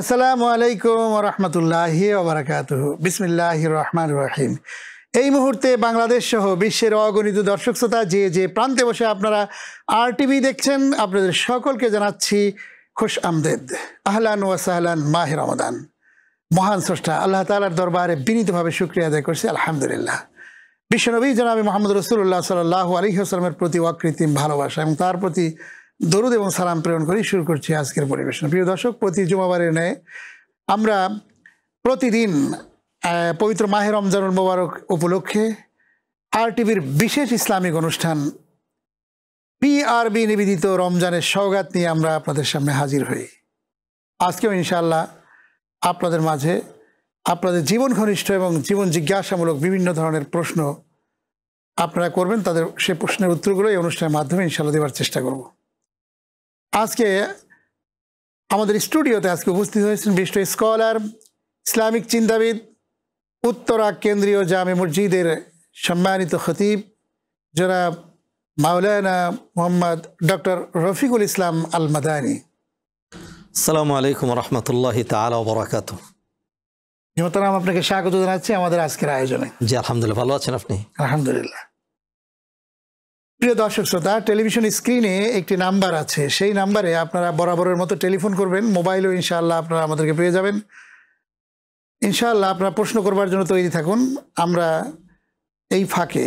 আসসালামু আলাইকুম রহমতুল্লাহ ওবরাকাত বিসমিল্লাহ রহমান রহিম এই মুহূর্তে বাংলাদেশ সহ বিশ্বের অগণিত দর্শক শ্রোতা যে যে প্রান্তে বসে আপনারা আর টিভি দেখছেন আপনাদের সকলকে জানাচ্ছি খুশ আমদেদ আহলান ওয়াসাহলান মাহের রমাদান মহান স্রষ্টা আল্লাহ তালার দরবারে বিনীতভাবে শুক্রিয়া আদায় করছি আলহামদুলিল্লাহ বিশ্বনবী জনাবি মোহাম্মদ রসুল্লাহ সাল আলহি আসলামের প্রতি অকৃত্রিম ভালোবাসা এবং তার প্রতি দরুদ এবং সালাম প্রেরণ করি শুরু করছি আজকের পরিবেশন প্রিয় দর্শক প্রতি জুমাবারের ন্যায় আমরা প্রতিদিন পবিত্র মাহে রমজানুল মোবারক উপলক্ষে আর টিভির বিশেষ ইসলামিক অনুষ্ঠান পিআরবি নিবেদিত রমজানের সৌগাত নিয়ে আমরা আপনাদের সামনে হাজির হই আজকেও ইনশাল্লাহ আপনাদের মাঝে আপনাদের জীবন ঘনিষ্ঠ এবং জীবন জিজ্ঞাসামূলক বিভিন্ন ধরনের প্রশ্ন আপনারা করবেন তাদের সে প্রশ্নের উত্তরগুলো এই অনুষ্ঠানের মাধ্যমে ইনশাল্লাহ দেওয়ার চেষ্টা করবো আজকে আমাদের স্টুডিওতে আজকে উপস্থিত হয়েছেন বিশ্ব স্কলার ইসলামিক চিন্তাবিদ উত্তরা কেন্দ্রীয় জামে মসজিদের সম্মানিত খতিব যারা মাওলানা মোহাম্মদ ডক্টর রফিকুল ইসলাম আল মাদানী সালাম আলাইকুম রহমতুল্লাহ তালাকাত মোহতারাম আপনাকে স্বাগত জানাচ্ছি আমাদের আজকের আয়োজনে জি আলহামদুলিল্লাহ ভালো আছেন আপনি আলহামদুলিল্লাহ প্রিয় দর্শক শ্রোতা টেলিভিশন স্ক্রিনে একটি নাম্বার আছে সেই নাম্বারে আপনারা বরাবরের মতো টেলিফোন করবেন মোবাইলও ইনশাআল্লাহ আপনারা আমাদেরকে পেয়ে যাবেন ইনশাআল্লাহ আপনারা প্রশ্ন করবার জন্য তৈরি থাকুন আমরা এই ফাঁকে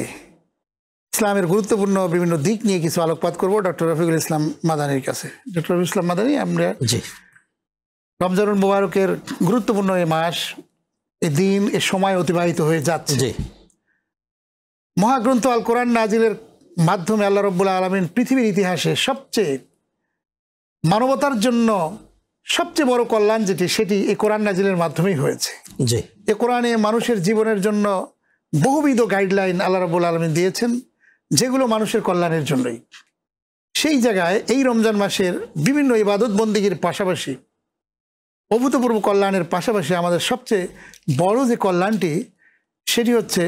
ইসলামের গুরুত্বপূর্ণ বিভিন্ন দিক নিয়ে কিছু আলোকপাত করব ডক্টর রফিকুল ইসলাম মাদানির কাছে ডক্টর রফিক ইসলাম মাদানি আমরা জি রমজানুল মুবারকের গুরুত্বপূর্ণ এই মাস এ দিন এ সময় অতিবাহিত হয়ে যাচ্ছে মহাগ্রন্থ আল কোরআন নাজিলের মাধ্যমে আল্লাহ রব্বুল আলমিন পৃথিবীর ইতিহাসে সবচেয়ে মানবতার জন্য সবচেয়ে বড় কল্যাণ যেটি সেটি এ কোরআন নাজিলের মাধ্যমেই হয়েছে জি এ কোরআনে মানুষের জীবনের জন্য বহুবিধ গাইডলাইন আল্লাহ রব্বুল আলমিন দিয়েছেন যেগুলো মানুষের কল্যাণের জন্যই সেই জায়গায় এই রমজান মাসের বিভিন্ন ইবাদত বন্দীগীর পাশাপাশি অভূতপূর্ব কল্যাণের পাশাপাশি আমাদের সবচেয়ে বড় যে কল্যাণটি সেটি হচ্ছে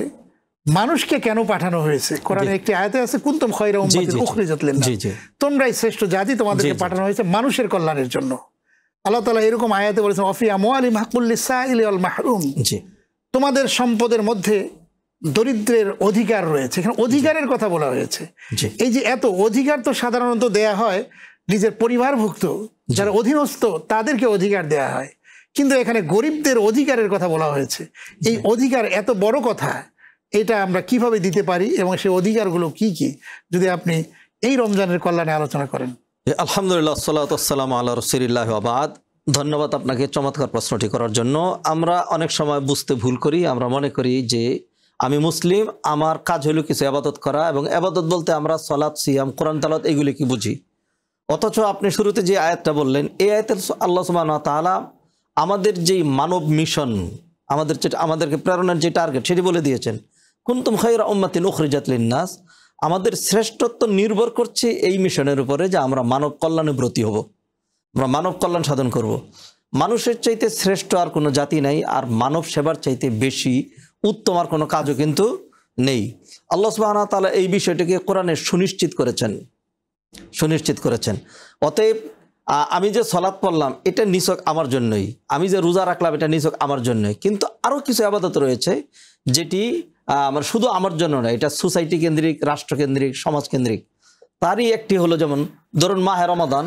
মানুষকে কেন পাঠানো হয়েছে কোরআনে একটি আয়তে আছে কুন্তম খয়রা উম্মাতিন উখরিজাত তোমরাই শ্রেষ্ঠ জাতি তোমাদেরকে পাঠানো হয়েছে মানুষের কল্যাণের জন্য আল্লাহ তাআলা এরকম আয়াতে বলেছেন অফিয়া আমওয়ালিম হাকুল লিসাইলি ওয়াল মাহরুম তোমাদের সম্পদের মধ্যে দরিদ্রের অধিকার রয়েছে এখানে অধিকারের কথা বলা হয়েছে এই যে এত অধিকার তো সাধারণত দেয়া হয় নিজের পরিবারভুক্ত যারা অধীনস্থ তাদেরকে অধিকার দেয়া হয় কিন্তু এখানে গরিবদের অধিকারের কথা বলা হয়েছে এই অধিকার এত বড় কথা এটা আমরা কিভাবে দিতে পারি এবং সে অধিকারগুলো কি কি যদি আপনি এই রমজানের কল্যাণে আলোচনা করেন আলহামদুলিল্লাহ সাল্লাতাম আল্লাহ রসিল্লাহ আবাদ ধন্যবাদ আপনাকে চমৎকার প্রশ্নটি করার জন্য আমরা অনেক সময় বুঝতে ভুল করি আমরা মনে করি যে আমি মুসলিম আমার কাজ হলো কিছু আবাদত করা এবং আবাদত বলতে আমরা সলাৎ সিয়াম কোরআন তালাত এগুলি কি বুঝি অথচ আপনি শুরুতে যে আয়াতটা বললেন এই আয়াতের আল্লাহ সুবাহ তালা আমাদের যেই মানব মিশন আমাদের যেটা আমাদেরকে প্রেরণার যে টার্গেট সেটি বলে দিয়েছেন কুন্তুম খাইরা উম্মাতিন উখরিজাতলিন নাস আমাদের শ্রেষ্ঠত্ব নির্ভর করছে এই মিশনের উপরে যে আমরা মানব কল্যাণে ব্রতী হব আমরা মানব কল্যাণ সাধন করব। মানুষের চাইতে শ্রেষ্ঠ আর কোনো জাতি নাই আর মানব সেবার চাইতে বেশি উত্তম আর কোনো কাজও কিন্তু নেই আল্লাহ সুবাহনা তালা এই বিষয়টিকে কোরআনে সুনিশ্চিত করেছেন সুনিশ্চিত করেছেন অতএব আমি যে সলাৎ পড়লাম এটা নিছক আমার জন্যই আমি যে রোজা রাখলাম এটা নিছক আমার জন্যই কিন্তু আরও কিছু আবাদত রয়েছে যেটি আমার মানে শুধু আমার জন্য না এটা সোসাইটি কেন্দ্রিক রাষ্ট্রকেন্দ্রিক সমাজকেন্দ্রিক তারই একটি হলো যেমন ধরুন মাহে রমাদান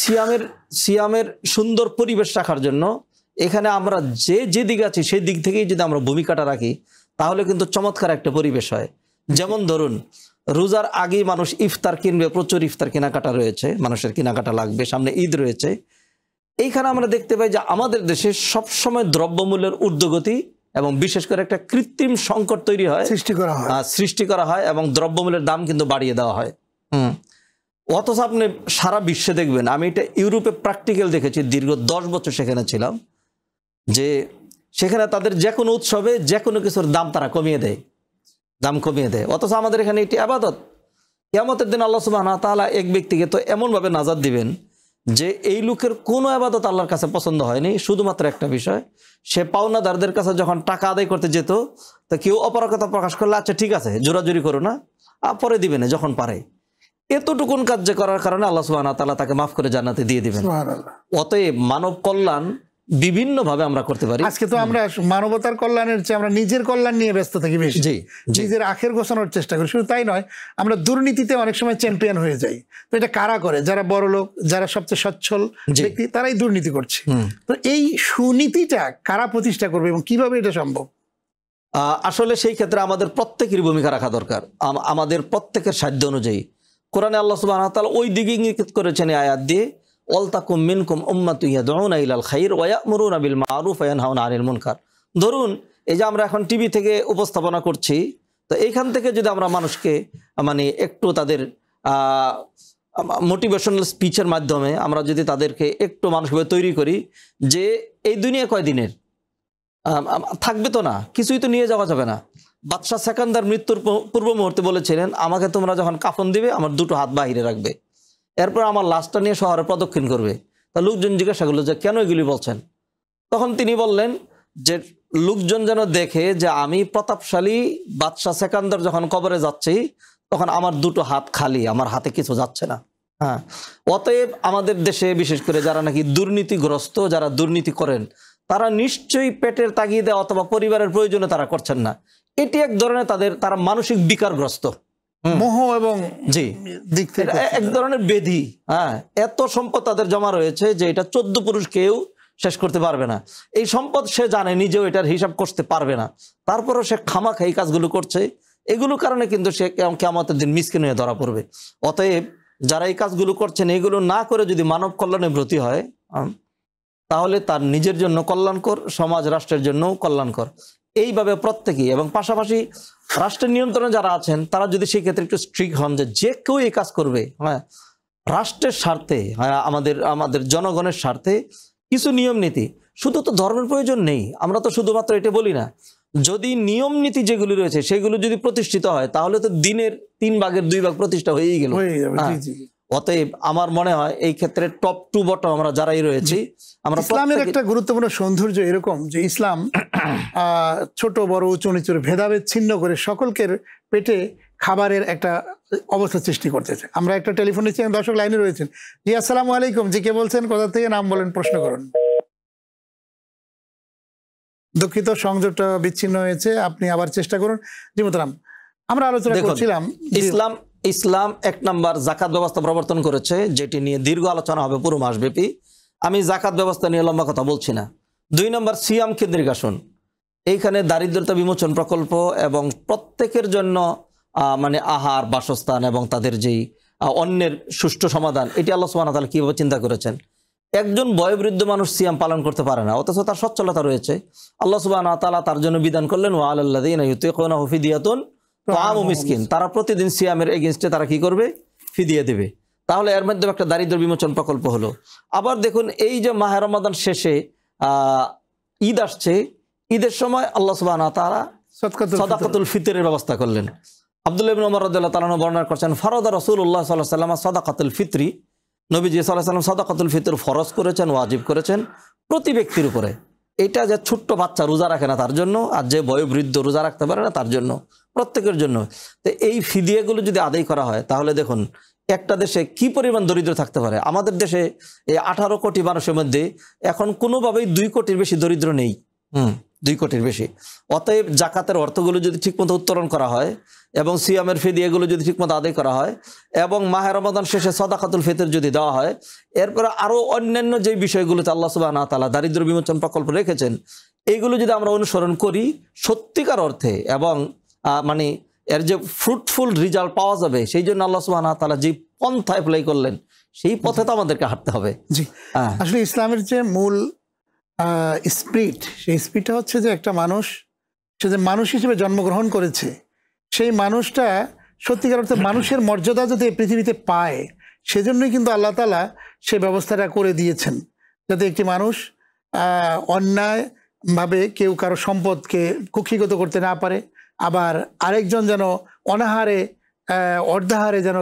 সিয়ামের সিয়ামের সুন্দর পরিবেশ রাখার জন্য এখানে আমরা যে যে দিক আছি সেই দিক থেকেই যদি আমরা ভূমিকাটা রাখি তাহলে কিন্তু চমৎকার একটা পরিবেশ হয় যেমন ধরুন রোজার আগেই মানুষ ইফতার কিনবে প্রচুর ইফতার কেনাকাটা রয়েছে মানুষের কেনাকাটা লাগবে সামনে ঈদ রয়েছে এইখানে আমরা দেখতে পাই যে আমাদের দেশে সবসময় দ্রব্যমূল্যের ঊর্ধ্বগতি এবং বিশেষ করে একটা কৃত্রিম সংকট তৈরি হয় সৃষ্টি করা হয় সৃষ্টি করা হয় এবং দ্রব্যমূল্যের দাম কিন্তু বাড়িয়ে দেওয়া হয় হুম অথচ আপনি সারা বিশ্বে দেখবেন আমি এটা ইউরোপে প্র্যাকটিক্যাল দেখেছি দীর্ঘ দশ বছর সেখানে ছিলাম যে সেখানে তাদের যে কোনো উৎসবে যে কোনো কিছুর দাম তারা কমিয়ে দেয় দাম কমিয়ে দেয় অথচ আমাদের এখানে এটি আবাদত কেমতের দিন আল্লাহ সুবাহ তাহলে এক ব্যক্তিকে তো এমনভাবে নাজাদ দিবেন যে এই লোকের কোনো আবাদত আল্লাহর কাছে পছন্দ হয়নি শুধুমাত্র একটা বিষয় সে পাওনাদারদের কাছে যখন টাকা আদায় করতে যেত তা কেউ অপারকতা প্রকাশ করলে আচ্ছা ঠিক আছে জোরাজুরি করো না আর পরে দিবে না যখন পারে এতটুকুন কাজ যে করার কারণে আল্লাহ সুবাহ তাকে মাফ করে জানাতে দিয়ে দিবেন অতএব মানব কল্যাণ বিভিন্নভাবে আমরা করতে পারি আজকে তো আমরা মানবতার কল্যাণের চেয়ে আমরা নিজের কল্যাণ নিয়ে ব্যস্ত থাকি বেশি জি নিজের আখের গোছানোর চেষ্টা করি শুধু তাই নয় আমরা দুর্নীতিতে অনেক সময় চ্যাম্পিয়ন হয়ে যাই তো এটা কারা করে যারা বড় লোক যারা সবচেয়ে সচ্ছল ব্যক্তি তারাই দুর্নীতি করছে তো এই সুনীতিটা কারা প্রতিষ্ঠা করবে এবং কিভাবে এটা সম্ভব আসলে সেই ক্ষেত্রে আমাদের প্রত্যেকের ভূমিকা রাখা দরকার আমাদের প্রত্যেকের সাধ্য অনুযায়ী কোরআনে আল্লাহ সুবাহ ওই দিকে ইঙ্গিত করেছেন আয়াত দিয়ে ওয়ালতাকুম মিনকুম উম্মাতুইয়া দৌনা ইলাল খাইর ওয়া মরুন আবিল মারুফ ওয়ানহাউন আনিল মুনকার ধরুন এই যে আমরা এখন টিভি থেকে উপস্থাপনা করছি তো এইখান থেকে যদি আমরা মানুষকে মানে একটু তাদের মোটিভেশনাল স্পিচের মাধ্যমে আমরা যদি তাদেরকে একটু মানুষভাবে তৈরি করি যে এই দুনিয়া কয়দিনের থাকবে তো না কিছুই তো নিয়ে যাওয়া যাবে না বাদশাহ সেকান্দার মৃত্যুর পূর্ব মুহূর্তে বলেছিলেন আমাকে তোমরা যখন কাফন দিবে আমার দুটো হাত বাহিরে রাখবে এরপর আমার লাশটা নিয়ে শহরে প্রদক্ষিণ করবে তা লোকজন জিজ্ঞাসা করলো যে কেন এগুলি বলছেন তখন তিনি বললেন যে লোকজন যেন দেখে যে আমি প্রতাপশালী বাদশাহ সেকান্দর যখন কবরে যাচ্ছি তখন আমার দুটো হাত খালি আমার হাতে কিছু যাচ্ছে না হ্যাঁ অতএব আমাদের দেশে বিশেষ করে যারা নাকি দুর্নীতিগ্রস্ত যারা দুর্নীতি করেন তারা নিশ্চয়ই পেটের তাগিদে অথবা পরিবারের প্রয়োজনে তারা করছেন না এটি এক ধরনের তাদের তারা মানসিক বিকারগ্রস্ত মোহ এবং জি দিক থেকে এক ধরনের বেধি হ্যাঁ এত সম্পদ তাদের জমা রয়েছে যে এটা চোদ্দ পুরুষ কেউ শেষ করতে পারবে না এই সম্পদ সে জানে নিজেও এটার হিসাব করতে পারবে না তারপরও সে খামা খাই কাজগুলো করছে এগুলোর কারণে কিন্তু সে কেমতের দিন মিসকে নিয়ে ধরা পড়বে অতএব যারা এই কাজগুলো করছেন এগুলো না করে যদি মানব কল্যাণে ব্রতি হয় তাহলে তার নিজের জন্য কল্যাণকর সমাজ রাষ্ট্রের জন্যও কল্যাণকর এইভাবে প্রত্যেকেই এবং পাশাপাশি রাষ্ট্রের নিয়ন্ত্রণে যারা আছেন তারা যদি সেই ক্ষেত্রে একটু স্ট্রিক হন যে যে কেউ এই কাজ করবে হ্যাঁ রাষ্ট্রের স্বার্থে হ্যাঁ, আমাদের আমাদের জনগণের স্বার্থে কিছু নিয়ম নীতি শুধু তো ধর্মের প্রয়োজন নেই আমরা তো শুধুমাত্র এটা বলি না যদি নিয়ম নীতি যেগুলি রয়েছে সেগুলো যদি প্রতিষ্ঠিত হয় তাহলে তো দিনের তিন ভাগের দুই ভাগ প্রতিষ্ঠা হয়েই গেল হ্যাঁ, অতএব আমার মনে হয় এই ক্ষেত্রে টপ টু বটম আমরা যারাই রয়েছি আমরা ইসলামের একটা গুরুত্বপূর্ণ সৌন্দর্য এরকম যে ইসলাম ছোট বড় উঁচু নিচুর ভেদাভেদ ছিন্ন করে সকলকে পেটে খাবারের একটা অবস্থা সৃষ্টি করতেছে আমরা একটা টেলিফোন নিচ্ছি দর্শক লাইনে রয়েছেন জি আসসালাম আলাইকুম জি কে বলছেন কোথা থেকে নাম বলেন প্রশ্ন করুন দুঃখিত সংযোগটা বিচ্ছিন্ন হয়েছে আপনি আবার চেষ্টা করুন জি আমরা আলোচনা করছিলাম ইসলাম ইসলাম এক নম্বর জাকাত ব্যবস্থা প্রবর্তন করেছে যেটি নিয়ে দীর্ঘ আলোচনা হবে পুরো মাসব্যাপী আমি জাকাত ব্যবস্থা নিয়ে লম্বা কথা বলছি না দুই নম্বর সিয়াম কেন্দ্রিক আসন এইখানে দারিদ্রতা বিমোচন প্রকল্প এবং প্রত্যেকের জন্য মানে আহার বাসস্থান এবং তাদের যেই অন্যের সুষ্ঠু সমাধান এটি আল্লাহ তাহলে কীভাবে চিন্তা করেছেন একজন বয়োবৃদ্ধ মানুষ সিয়াম পালন করতে পারে না অথচ তার সচ্ছলতা রয়েছে আল্লাহ সুবাহ তার জন্য বিধান করলেন ওয়া আল্লাহ হফিদিয়াতুন তারা প্রতিদিন সিয়ামের এগেনস্টে তারা কি করবে ফিদিয়ে দেবে তাহলে এর মাধ্যমে একটা দারিদ্র বিমোচন প্রকল্প হলো আবার দেখুন এই যে মাহেরমাদান শেষে আহ ঈদ আসছে ঈদের সময় আল্লাহ সুবাহ তারা সদাকাতুল ফিতরের ব্যবস্থা করলেন আবদুল্লাহ সাল্লাম ফিতরি সদাকাতুল ফিতর ফরজ করেছেন ওয়াজিব করেছেন প্রতি ব্যক্তির উপরে এটা যে ছোট্ট বাচ্চা রোজা রাখে না তার জন্য আর যে বয়োবৃদ্ধ রোজা রাখতে পারে না তার জন্য প্রত্যেকের জন্য তো এই ফিদিয়াগুলো যদি আদায় করা হয় তাহলে দেখুন একটা দেশে কি পরিমাণ দরিদ্র থাকতে পারে আমাদের দেশে এই আঠারো কোটি মানুষের মধ্যে এখন কোনোভাবেই দুই কোটির বেশি দরিদ্র নেই হুম দুই কোটির বেশি অতএব জাকাতের অর্থগুলো যদি ঠিকমতো উত্তোলন করা হয় এবং সিয়ামের ফেদিয়াগুলো যদি ঠিকমতো আদায় করা হয় এবং মাহের রমাদান শেষে সদাকাতুল ফেতের যদি দেওয়া হয় এরপরে আরও অন্যান্য যে বিষয়গুলোতে আল্লাহ সুবাহ না তালা দারিদ্র বিমোচন প্রকল্প রেখেছেন এইগুলো যদি আমরা অনুসরণ করি সত্যিকার অর্থে এবং মানে এর যে ফ্রুটফুল রেজাল্ট পাওয়া যাবে সেই জন্য আল্লাহ সুবাহ তারা যে পন্থা অ্যাপ্লাই করলেন সেই পথে তো আমাদেরকে হাঁটতে হবে জি হ্যাঁ। আসলে ইসলামের যে মূল স্পিরিট সেই স্পিরিটটা হচ্ছে যে একটা মানুষ সে যে মানুষ হিসেবে জন্মগ্রহণ করেছে সেই মানুষটা সত্যিকার অর্থে মানুষের মর্যাদা এই পৃথিবীতে পায় সেজন্যই কিন্তু আল্লাহ তালা সে ব্যবস্থাটা করে দিয়েছেন যাতে একটি মানুষ অন্যায়ভাবে কেউ কারো সম্পদকে কুক্ষিগত করতে না পারে আবার আরেকজন যেন অনাহারে অর্ধাহারে যেন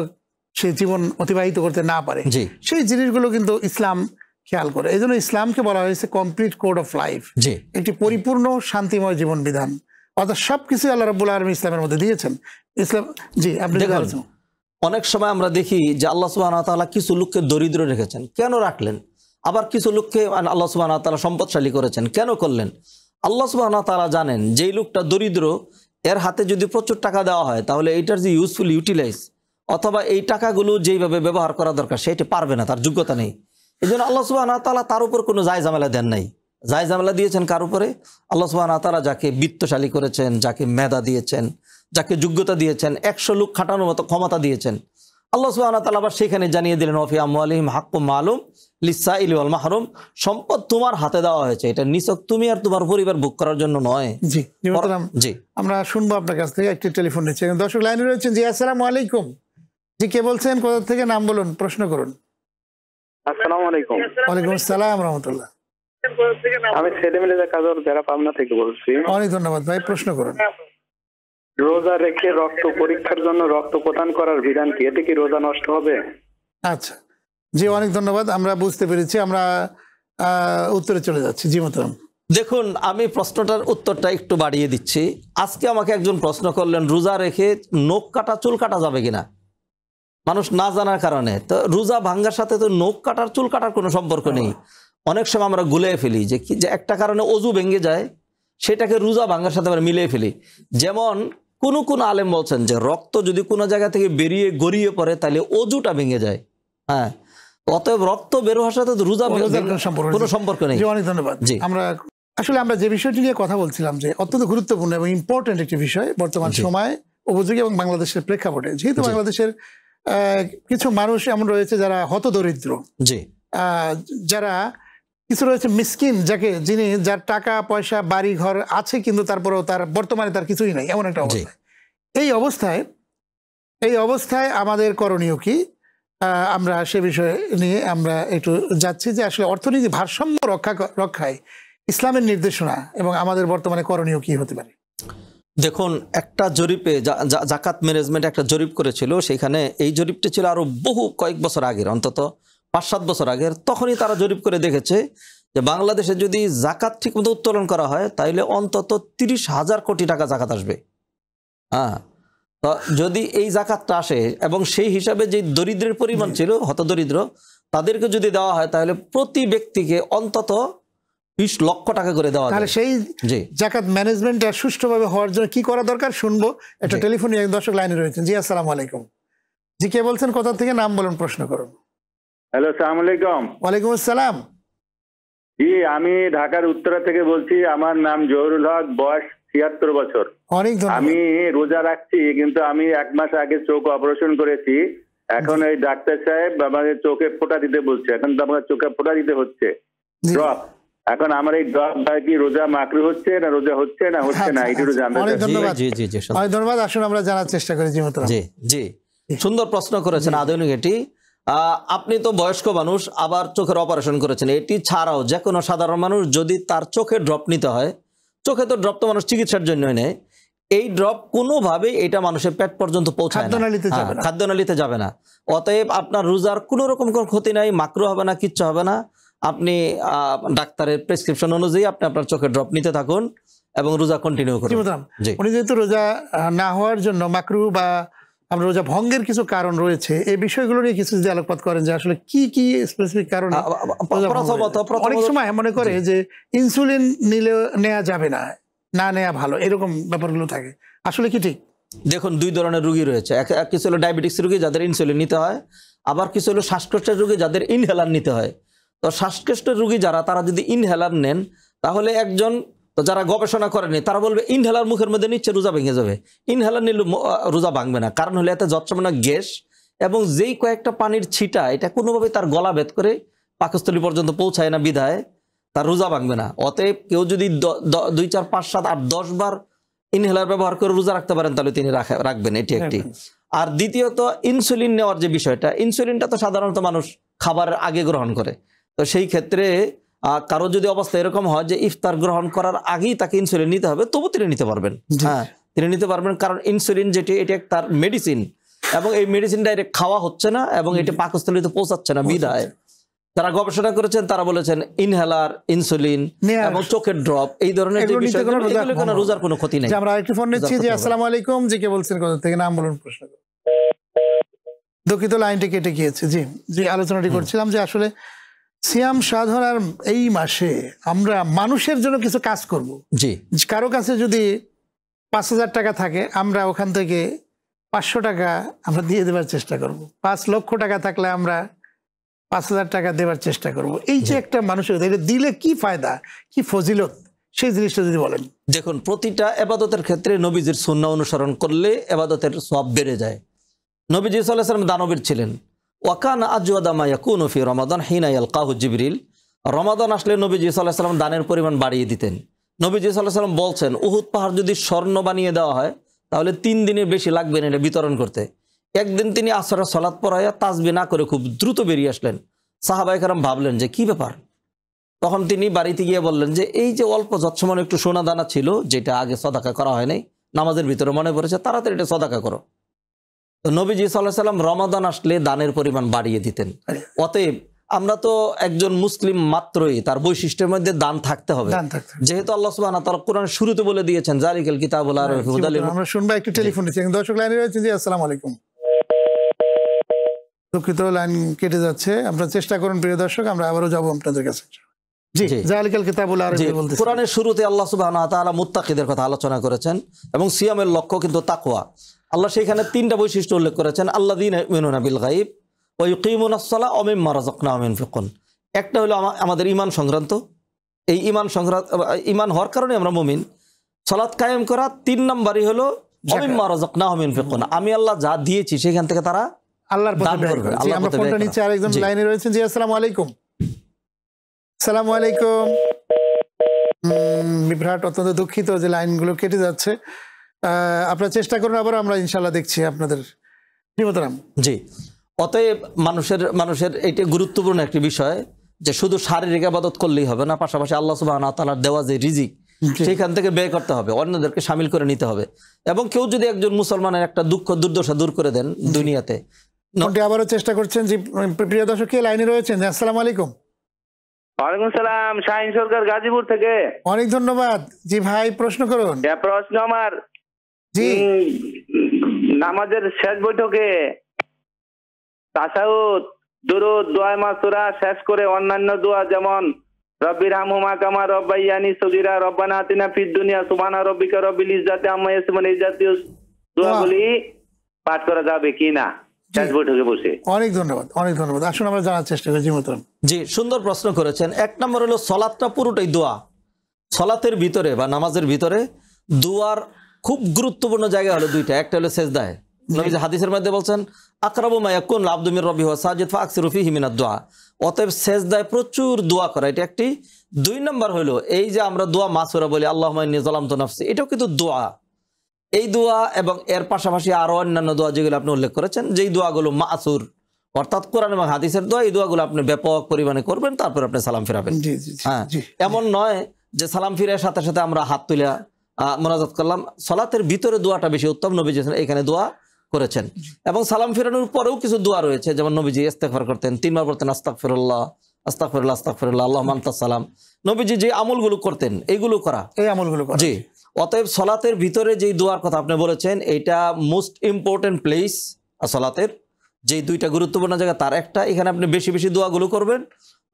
সে জীবন অতিবাহিত করতে না পারে সেই জিনিসগুলো কিন্তু ইসলাম খেয়াল করে এই জন্য ইসলামকে বলা হয়েছে কমপ্লিট কোড অফ লাইফ একটি পরিপূর্ণ শান্তিময় জীবন বিধান অর্থাৎ সবকিছু আল্লাহ রবুল্লা আলম ইসলামের মধ্যে দিয়েছেন ইসলাম জি আপনি অনেক সময় আমরা দেখি যে আল্লাহ সুবাহ কিছু লোককে দরিদ্র রেখেছেন কেন রাখলেন আবার কিছু লোককে আল্লাহ সুবাহ সম্পদশালী করেছেন কেন করলেন আল্লাহ সুবাহ জানেন যেই লোকটা দরিদ্র এর হাতে যদি প্রচুর টাকা দেওয়া হয় তাহলে এইটার যে ইউজফুল ইউটিলাইজ অথবা এই টাকাগুলো যেইভাবে ব্যবহার করা দরকার সেটি পারবে না তার যোগ্যতা নেই এই জন্য আল্লাহ সুবাহ তালা তার উপর কোনো জায় ঝামেলা দেন নাই জায় ঝামেলা দিয়েছেন কার উপরে আল্লাহ সুবাহ তালা যাকে বৃত্তশালী করেছেন যাকে মেধা দিয়েছেন যাকে যোগ্যতা দিয়েছেন একশো লোক খাটানোর মতো ক্ষমতা দিয়েছেন আল্লাহ সুবাহ তালা আবার সেখানে জানিয়ে দিলেন অফিয়া মালিম হাক্কু মালুম লিসা ইলিওয়াল মাহরুম সম্পদ তোমার হাতে দেওয়া হয়েছে এটা নিচক তুমি আর তোমার পরিবার ভোগ করার জন্য নয় জি জি আমরা শুনবো আপনার কাছ থেকে একটি টেলিফোন নিচ্ছে দর্শক লাইনে রয়েছেন জি আসসালাম আলাইকুম জি কে বলছেন কোথা থেকে নাম বলুন প্রশ্ন করুন আসসালামু আলাইকুম ওয়ালাইকুম আসসালাম রহমতুল্লাহ আমি ছেলে মিলে কাজর যারা পাবনা থেকে বলছি অনেক ধন্যবাদ ভাই প্রশ্ন করুন রোজা রেখে রক্ত পরীক্ষার জন্য রক্ত প্রদান করার বিধান কি এতে কি রোজা নষ্ট হবে আচ্ছা জি অনেক ধন্যবাদ আমরা বুঝতে পেরেছি আমরা উত্তরে চলে যাচ্ছি জি মতাম দেখুন আমি প্রশ্নটার উত্তরটা একটু বাড়িয়ে দিচ্ছি আজকে আমাকে একজন প্রশ্ন করলেন রোজা রেখে নখ কাটা চুল কাটা যাবে কিনা মানুষ না জানার কারণে তো রোজা ভাঙ্গার সাথে তো নখ কাটার চুল কাটার কোনো সম্পর্ক নেই অনেক সময় আমরা গুলে ফেলি যে কি যে একটা কারণে অজু ভেঙে যায় সেটাকে রোজা ভাঙ্গার সাথে আমরা মিলিয়ে ফেলি যেমন কোন কোন আলেম বলছেন যে রক্ত যদি কোনো জায়গা থেকে বেরিয়ে গড়িয়ে পড়ে তাহলে অজুটা ভেঙে যায় হ্যাঁ অতএব রক্ত হওয়ার সাথে রোজা কোনো সম্পর্ক নেই অনেক ধন্যবাদ আমরা আসলে আমরা যে বিষয়টি নিয়ে কথা বলছিলাম যে অত্যন্ত গুরুত্বপূর্ণ এবং ইম্পর্টেন্ট একটি বিষয় বর্তমান সময়ে উপযোগী এবং বাংলাদেশের প্রেক্ষাপটে যেহেতু বাংলাদেশের কিছু মানুষ এমন রয়েছে যারা হত দরিদ্র যারা কিছু রয়েছে মিসকিন যাকে যিনি যার টাকা পয়সা বাড়ি ঘর আছে কিন্তু তারপরেও তার বর্তমানে তার কিছুই নাই এমন একটা অবস্থা এই অবস্থায় এই অবস্থায় আমাদের করণীয় কি আমরা সে বিষয়ে নিয়ে আমরা একটু যাচ্ছি যে আসলে অর্থনীতি ভারসাম্য রক্ষা রক্ষায় ইসলামের নির্দেশনা এবং আমাদের বর্তমানে করণীয় কি হতে পারে দেখুন একটা জরিপে জাকাত ম্যানেজমেন্ট একটা জরিপ করেছিল সেখানে এই জরিপটি ছিল আরও বহু কয়েক বছর আগের অন্তত পাঁচ সাত বছর আগের তখনই তারা জরিপ করে দেখেছে যে বাংলাদেশে যদি জাকাত ঠিকমতো উত্তোলন করা হয় তাইলে অন্তত তিরিশ হাজার কোটি টাকা জাকাত আসবে হ্যাঁ যদি এই জাকাতটা আসে এবং সেই হিসাবে যে দরিদ্রের পরিমাণ ছিল হতদরিদ্র তাদেরকে যদি দেওয়া হয় তাহলে প্রতি ব্যক্তিকে অন্তত বিশ লক্ষ টাকা করে দেওয়া তাহলে সেই জাকাত ম্যানেজমেন্টটা সুষ্ঠুভাবে হওয়ার জন্য কি করা দরকার শুনবো একটা টেলিফোন দর্শক লাইনে রয়েছেন জি আসসালাম আলাইকুম জি কে বলছেন কোথা থেকে নাম বলুন প্রশ্ন করুন হ্যালো সালাম আলাইকুম ওয়ালাইকুম আসসালাম জি আমি ঢাকার উত্তরা থেকে বলছি আমার নাম জহরুল হক বয়স ছিয়াত্তর বছর অনেক আমি রোজা রাখছি কিন্তু আমি এক মাস আগে চোখ অপারেশন করেছি এখন এই ডাক্তার সাহেব আমাকে চোখে ফোটা দিতে বলছে এখন তো আমাকে চোখে ফোটা দিতে হচ্ছে ড্রপ এখন আমার এই ড্রপ কি রোজা মাকরি হচ্ছে না রোজা হচ্ছে না হচ্ছে না এটা আচ্ছা, আচ্ছা। জানতে অনেক ধন্যবাদ ধন্যবাদ আসুন আমরা জানার চেষ্টা করি জি জি জি সুন্দর প্রশ্ন করেছেন আধুনিক এটি আপনি তো বয়স্ক মানুষ আবার চোখের অপারেশন করেছেন এটি ছাড়াও যে কোনো সাধারণ মানুষ যদি তার চোখে ড্রপ নিতে হয় চোখে তো ড্রপ তো মানুষ চিকিৎসার জন্য নেয় এই ড্রপ কোনোভাবে এটা মানুষের পেট পর্যন্ত পৌঁছায় খাদ্যনালীতে হ্যাঁ, যাবে না যাবে না অতএব আপনার রোজার কোনো রকম কোনো ক্ষতি নাই মাকরো হবে না কিচ্ছু হবে না আপনি ডাক্তারের প্রেসক্রিপশন অনুযায়ী আপনি আপনার চোখে ড্রপ নিতে থাকুন এবং রোজা কন্টিনিউ করুন উনি যেহেতু রোজা না হওয়ার জন্য মাকরু বা আমরা রোজা ভঙ্গের কিছু কারণ রয়েছে এই বিষয়গুলো নিয়ে কিছু যদি আলোকপাত করেন যে আসলে কি কি স্পেসিফিক কারণ অনেক সময় মনে করে যে ইনসুলিন নিলে নেওয়া যাবে না না নেওয়া ভালো এরকম ব্যাপারগুলো থাকে আসলে কি ঠিক দেখুন দুই ধরনের রুগী রয়েছে এক কিছু হলো ডায়াবেটিক্স রুগী যাদের ইনসুলিন নিতে হয় আবার কিছু হলো শ্বাসকষ্টের রুগী যাদের ইনহেলার নিতে হয় তো শ্বাসকষ্টের রুগী যারা তারা যদি ইনহেলার নেন তাহলে একজন তো যারা গবেষণা করেনি তারা বলবে ইনহেলার মুখের মধ্যে নিচ্ছে রোজা ভেঙে যাবে ইনহেলার নিলে রোজা ভাঙবে না কারণ হলে এতে যৎসমানা গ্যাস এবং যেই কয়েকটা পানির ছিটা এটা কোনোভাবে তার গলা ভেদ করে পাকস্থলী পর্যন্ত পৌঁছায় না বিধায় তার রোজা ভাঙবে না অতএব কেউ যদি দুই চার পাঁচ সাত আট দশ বার ইনহেলার ব্যবহার করে রোজা রাখতে পারেন তাহলে তিনি রাখবেন এটি একটি আর দ্বিতীয়ত ইনসুলিন নেওয়ার যে বিষয়টা ইনসুলিনটা তো সাধারণত মানুষ খাবারের আগে গ্রহণ করে তো সেই ক্ষেত্রে কারো যদি অবস্থা এরকম হয় যে ইফতার গ্রহণ করার আগেই তাকে ইনসুলিন নিতে হবে তবু তিনি নিতে পারবেন হ্যাঁ তিনি নিতে পারবেন কারণ ইনসুলিন যেটি এটি তার মেডিসিন এবং এই মেডিসিন ডাইরেক্ট খাওয়া হচ্ছে না এবং এটি পাকস্থলিতে পৌঁছাচ্ছে না বিদায় তারা গবেষণা করেছেন তারা বলেছেন ইনহেলার ইনসুলিন এবং চোখের ড্রপ এই ধরনের রোজার কোনো ক্ষতি নেই আমরা আরেকটি ফোন নিচ্ছি যে আলাইকুম জি কে বলছেন কোথা থেকে নাম বলুন প্রশ্ন দুঃখিত লাইনটি কেটে গিয়েছে জি জি আলোচনাটি করছিলাম যে আসলে সিয়াম সাধনার এই মাসে আমরা মানুষের জন্য কিছু কাজ করব জি কারো কাছে যদি পাঁচ হাজার টাকা থাকে আমরা ওখান থেকে পাঁচশো টাকা আমরা দিয়ে দেওয়ার চেষ্টা করব পাঁচ লক্ষ টাকা থাকলে আমরা পাঁচ হাজার টাকা দেওয়ার চেষ্টা করব এই যে একটা মানুষের দিলে কি ফায়দা কি ফজিলত সেই জিনিসটা যদি বলেন দেখুন প্রতিটা এবাদতের ক্ষেত্রে নবীজির সুন্না অনুসরণ করলে এবাদতের সব বেড়ে যায় নবীজি সাল্লাহ সাল্লাম দানবের ছিলেন ওয়াকান আজুয়াদামা ইয়াকুন ফি রমাদান হিনাইয়াল কাহু জিবরিল রমাদান আসলে নবীজি সাল্লাহ সাল্লাম দানের পরিমাণ বাড়িয়ে দিতেন নবীজি সাল্লাহ সাল্লাম বলছেন উহুদ পাহাড় যদি স্বর্ণ বানিয়ে দেওয়া হয় তাহলে তিন দিনের বেশি লাগবে না এটা বিতরণ করতে একদিন তিনি আসরা সলাৎ পড়াইয়া তাজবি না করে খুব দ্রুত বেরিয়ে আসলেন সাহাবাইকারাম ভাবলেন যে কি ব্যাপার তখন তিনি বাড়িতে গিয়ে বললেন যে এই যে অল্প যৎসমান একটু সোনা দানা ছিল যেটা আগে সদাকা করা হয় নাই নামাজের ভিতরে মনে পড়েছে তাড়াতাড়ি এটা সদাকা করো নবীজি সাল্লাহ সাল্লাম রমাদান আসলে দানের পরিমাণ বাড়িয়ে দিতেন অতএব আমরা তো একজন মুসলিম মাত্রই তার বৈশিষ্ট্যের মধ্যে দান থাকতে হবে যেহেতু আল্লাহ সুবাহ তার কোরআন শুরুতে বলে দিয়েছেন জালিকাল কিতাব আমরা শুনবো একটু টেলিফোন দর্শক লাইনে রয়েছে জি আসসালাম আলাইকুম দুঃখিত লাইন কেটে যাচ্ছে আপনারা চেষ্টা করুন প্রিয় দর্শক আমরা আবারও যাবো আপনাদের কাছে কোরআনের শুরুতে আল্লাহ সুবাহ মুত্তাকিদের কথা আলোচনা করেছেন এবং সিয়ামের লক্ষ্য কিন্তু তাকুয়া আল্লাহ সেইখানে তিনটা বৈশিষ্ট্য উল্লেখ করেছেন আল্লাহ দিন বিল গাইব ওই কিমুনাসলা অমিম মারাজকনা অমিন ফিকন একটা হলো আমাদের ইমান সংক্রান্ত এই ইমান সংক্রান্ত ইমান হওয়ার কারণে আমরা মমিন সলাৎ কায়েম করা তিন নম্বরই হলো অমিম মারাজকনা অমিন ফিকন আমি আল্লাহ যা দিয়েছি সেখান থেকে তারা আল্লাহর লাইনে রয়েছেন জি আসসালামু আলাইকুম আসসালামু আলাইকুম বিভ্রাট অত্যন্ত দুঃখিত যে লাইনগুলো কেটে যাচ্ছে আপনার চেষ্টা করুন আবার আমরা ইনশাল্লাহ দেখছি আপনাদের শ্রীমতারাম জি অতএব মানুষের মানুষের এটি গুরুত্বপূর্ণ একটি বিষয় যে শুধু শারীরিক আবাদত করলেই হবে না পাশাপাশি আল্লাহ সুবাহ তালার দেওয়া যে রিজিক সেখান থেকে ব্যয় করতে হবে অন্যদেরকে সামিল করে নিতে হবে এবং কেউ যদি একজন মুসলমানের একটা দুঃখ দুর্দশা দূর করে দেন দুনিয়াতে আবারও চেষ্টা করছেন যে প্রিয় দর্শক লাইনে রয়েছেন আসসালাম আলাইকুম ওয়ালাইকুম সরকার গাজীপুর থেকে অনেক ধন্যবাদ জি ভাই প্রশ্ন করুন প্রশ্ন আমার জি নামাজের শেষ বৈঠকে তাসাউদ দুরুদ দোয়া মাসুরা শেষ করে অন্যান্য দোয়া যেমন রব্বির হামুমা কামা রব্বাইয়ানি রব্বানা দুনিয়া রব্বিকা রব্বিল আম্মা এই জাতীয় দোয়াগুলি পাঠ করা যাবে কি না অনেক ধন্যবাদ অনেক ধন্যবাদ আসুন আমরা জানার চেষ্টা করি জি সুন্দর প্রশ্ন করেছেন এক নম্বর হলো সলাতটা পুরোটাই দোয়া সলাতের ভিতরে বা নামাজের ভিতরে দোয়ার খুব গুরুত্বপূর্ণ জায়গা হলো দুইটা একটা হলো সেজদায় দায় হাদিসের মধ্যে বলছেন আকরাবু মায়াকুন আব্দুমির রবি হওয়া সাজিদ ফাকসিরুফি হিমিনা দোয়া অতএব শেষদায় প্রচুর দোয়া করা এটা একটি দুই নম্বর হলো এই যে আমরা দোয়া মাসুরা বলি আল্লাহ নিজালাম তো নফসি এটাও কিন্তু দোয়া এই দোয়া এবং এর পাশাপাশি আরও অন্যান্য দোয়া যেগুলো আপনি উল্লেখ করেছেন যেই দোয়াগুলো মাসুর অর্থাৎ কোরআন এবং হাদিসের দোয়া এই দোয়াগুলো আপনি ব্যাপক পরিমাণে করবেন তারপর আপনি সালাম ফেরাবেন হ্যাঁ এমন নয় যে সালাম ফিরার সাথে সাথে আমরা হাত তুলিয়া মোনাজাত করলাম সলাতের ভিতরে দোয়াটা বেশি উত্তম নবী এখানে দোয়া করেছেন এবং সালাম ফেরানোর পরেও কিছু দোয়া রয়েছে যেমন নবীজি ইস্তেকফার করতেন তিনবার করতেন আস্তাক ফেরুল্লাহ আস্তাক ফিরুল্লাহ আস্তাক ফেরুল্লাহ আল্লাহ মান্তা সালাম নবীজি যে আমলগুলো করতেন এইগুলো করা এই আমলগুলো জি অতএব সলাতের ভিতরে যেই দোয়ার কথা আপনি বলেছেন এটা মোস্ট ইম্পর্টেন্ট প্লেস সলাতের যে দুইটা গুরুত্বপূর্ণ জায়গা তার একটা এখানে আপনি বেশি বেশি দোয়াগুলো করবেন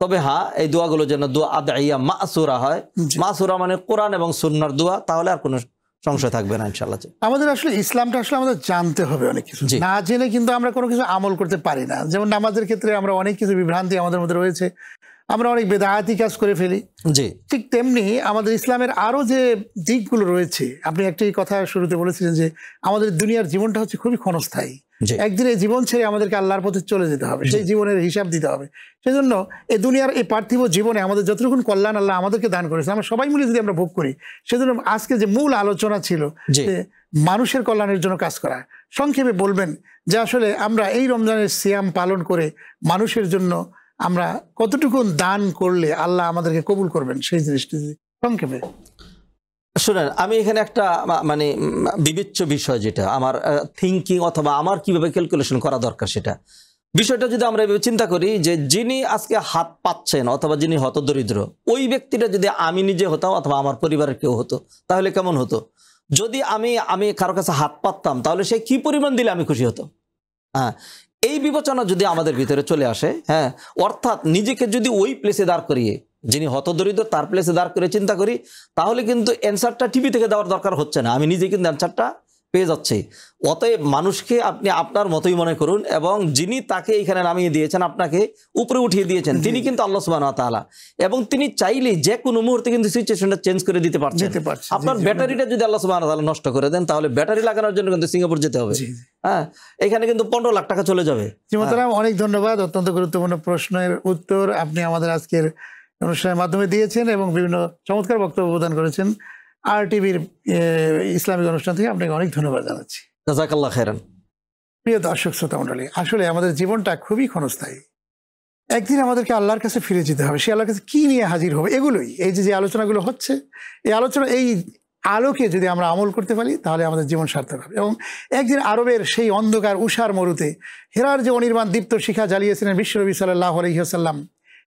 তবে হ্যাঁ এই দোয়াগুলো যেন দোয়া আদাইয়া মাসুরা হয় মাসুরা মানে কোরআন এবং সুন্নার দোয়া তাহলে আর কোনো সংশয় থাকবে না ইনশাল্লাহ আমাদের আসলে ইসলামটা আসলে আমাদের জানতে হবে অনেক কিছু না জেনে কিন্তু আমরা কোনো কিছু আমল করতে পারি না যেমন নামাজের ক্ষেত্রে আমরা অনেক কিছু বিভ্রান্তি আমাদের মধ্যে রয়েছে আমরা অনেক বেদায়াতি কাজ করে ফেলি জি ঠিক তেমনি আমাদের ইসলামের আরও যে দিকগুলো রয়েছে আপনি একটি কথা শুরুতে বলেছিলেন যে আমাদের দুনিয়ার জীবনটা হচ্ছে খুবই ক্ষণস্থায়ী একদিন এই জীবন ছেড়ে আমাদেরকে আল্লাহর পথে চলে যেতে হবে সেই জীবনের হিসাব দিতে হবে সেজন্য এই দুনিয়ার এই পার্থিব জীবনে আমাদের যতটুকু কল্যাণ আল্লাহ আমাদেরকে দান করেছে আমরা সবাই মিলে যদি আমরা ভোগ করি সেজন্য আজকে যে মূল আলোচনা ছিল যে মানুষের কল্যাণের জন্য কাজ করা সংক্ষেপে বলবেন যে আসলে আমরা এই রমজানের সিয়াম পালন করে মানুষের জন্য আমরা কতটুকু দান করলে আল্লাহ আমাদেরকে কবুল করবেন সেই জিনিসটি সংক্ষেপে শোনেন আমি এখানে একটা মানে বিবেচ্য বিষয় যেটা আমার থিঙ্কিং অথবা আমার কিভাবে ক্যালকুলেশন করা দরকার সেটা বিষয়টা যদি আমরা এভাবে চিন্তা করি যে যিনি আজকে হাত পাচ্ছেন অথবা যিনি হতদরিদ্র ওই ব্যক্তিটা যদি আমি নিজে হতাম অথবা আমার পরিবারের কেউ হতো তাহলে কেমন হতো যদি আমি আমি কারো কাছে হাত পাততাম তাহলে সে কি পরিমাণ দিলে আমি খুশি হতো হ্যাঁ এই বিবেচনা যদি আমাদের ভিতরে চলে আসে হ্যাঁ অর্থাৎ নিজেকে যদি ওই প্লেসে দাঁড় করিয়ে যিনি হতদরিদ্র তার প্লেসে দাঁড় করে চিন্তা করি তাহলে কিন্তু অ্যান্সারটা টিভি থেকে দেওয়ার দরকার হচ্ছে না আমি নিজে কিন্তু অ্যান্সারটা পেয়ে যাচ্ছে অতএব মানুষকে আপনি আপনার মতোই মনে করুন এবং যিনি তাকে এখানে নামিয়ে দিয়েছেন আপনাকে উপরে উঠিয়ে দিয়েছেন তিনি কিন্তু আল্লাহ সুবাহ এবং তিনি চাইলে যে কোনো মুহূর্তে কিন্তু সিচুয়েশনটা চেঞ্জ করে দিতে পারছেন আপনার ব্যাটারিটা যদি আল্লাহ সুবাহ নষ্ট করে দেন তাহলে ব্যাটারি লাগানোর জন্য কিন্তু সিঙ্গাপুর যেতে হবে হ্যাঁ এখানে কিন্তু পনেরো লাখ টাকা চলে যাবে হ্যাঁ। অনেক ধন্যবাদ অত্যন্ত গুরুত্বপূর্ণ প্রশ্নের উত্তর আপনি আমাদের আজকের অনুষ্ঠানের মাধ্যমে দিয়েছেন এবং বিভিন্ন চমৎকার বক্তব্য প্রদান করেছেন আর টিভির ইসলামিক অনুষ্ঠান থেকে আপনাকে অনেক ধন্যবাদ জানাচ্ছি জাজাকাল্লাহ খেরান প্রিয় দর্শক শ্রোতা মন্ডলী আসলে আমাদের জীবনটা খুবই ক্ষণস্থায়ী একদিন আমাদেরকে আল্লাহর কাছে ফিরে যেতে হবে সে আল্লাহর কাছে কী নিয়ে হাজির হবে এগুলোই এই যে যে আলোচনাগুলো হচ্ছে এই আলোচনা এই আলোকে যদি আমরা আমল করতে পারি তাহলে আমাদের জীবন সার্থক হবে এবং একদিন আরবের সেই অন্ধকার উষার মরুতে হেরার যে অনির্বাণ দীপ্ত শিখা জ্বালিয়েছিলেন বিশ্বনবী সাল্লাহ আলহিহাসাল্লাম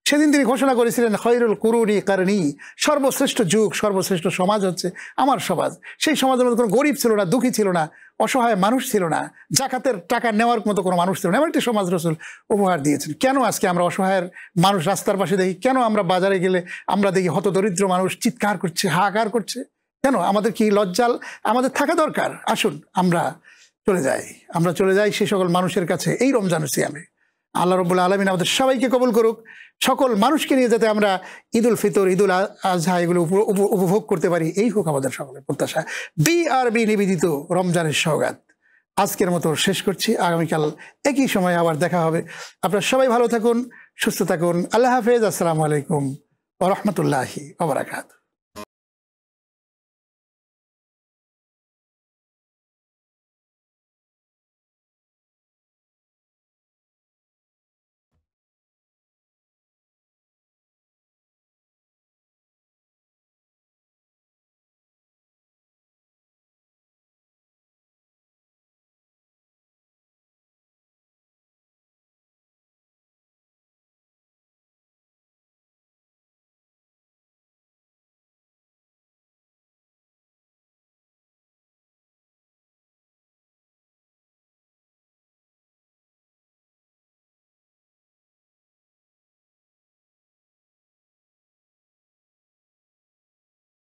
সেদিন তিনি ঘোষণা করেছিলেন হৈরুল কুরুরি কারণী সর্বশ্রেষ্ঠ যুগ সর্বশ্রেষ্ঠ সমাজ হচ্ছে আমার সমাজ সেই সমাজের মধ্যে কোনো গরিব ছিল না দুঃখী ছিল না অসহায় মানুষ ছিল না জাকাতের টাকা নেওয়ার মতো কোনো মানুষ ছিল না এমন একটি সমাজ রসুল উপহার দিয়েছেন কেন আজকে আমরা অসহায়ের মানুষ রাস্তার পাশে দেখি কেন আমরা বাজারে গেলে আমরা দেখি হতদরিদ্র মানুষ চিৎকার করছে হাহাকার করছে কেন আমাদের কি লজ্জাল আমাদের থাকা দরকার আসুন আমরা চলে যাই আমরা চলে যাই সে সকল মানুষের কাছে এই রমজান আমি আল্লাহ রবুল্লা আলমিন আমাদের সবাইকে কবুল করুক সকল মানুষকে নিয়ে যাতে আমরা ঈদুল ফিতর ঈদুল আজহা এগুলো উপভোগ করতে পারি এই হোক আমাদের সকলের প্রত্যাশা বি আর বি নিবেদিত রমজানের সৌগাত আজকের মতো শেষ করছি আগামীকাল একই সময় আবার দেখা হবে আপনারা সবাই ভালো থাকুন সুস্থ থাকুন আল্লাহ হাফেজ আসসালামু আলাইকুম ও রহমতুল্লাহি ওবরাকাত